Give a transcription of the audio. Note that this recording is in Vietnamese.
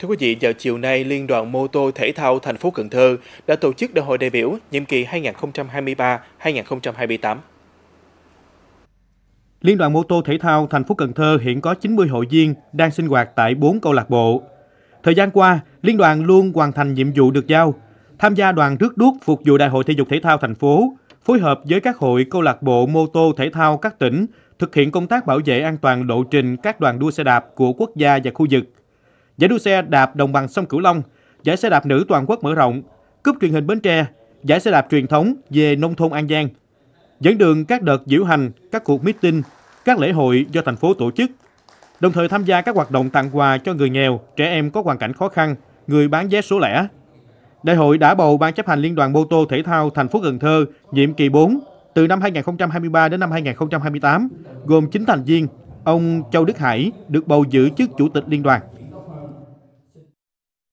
Thưa quý vị, vào chiều nay, Liên đoàn mô tô thể thao thành phố Cần Thơ đã tổ chức đại hội đại biểu nhiệm kỳ 2023-2028. Liên đoàn mô tô thể thao thành phố Cần Thơ hiện có 90 hội viên đang sinh hoạt tại 4 câu lạc bộ. Thời gian qua, liên đoàn luôn hoàn thành nhiệm vụ được giao, tham gia đoàn rước đuốc phục vụ Đại hội thể dục thể thao thành phố, phối hợp với các hội câu lạc bộ mô tô thể thao các tỉnh thực hiện công tác bảo vệ an toàn lộ trình các đoàn đua xe đạp của quốc gia và khu vực – giải đua xe đạp đồng bằng sông Cửu Long, giải xe đạp nữ toàn quốc mở rộng, cúp truyền hình Bến Tre, giải xe đạp truyền thống về nông thôn An Giang. Dẫn đường các đợt diễu hành, các cuộc meeting, các lễ hội do thành phố tổ chức. Đồng thời tham gia các hoạt động tặng quà cho người nghèo, trẻ em có hoàn cảnh khó khăn, người bán vé số lẻ. Đại hội đã bầu Ban chấp hành Liên đoàn mô tô thể thao thành phố Cần Thơ nhiệm kỳ 4 từ năm 2023 đến năm 2028, gồm 9 thành viên. Ông Châu Đức Hải được bầu giữ chức chủ tịch liên đoàn.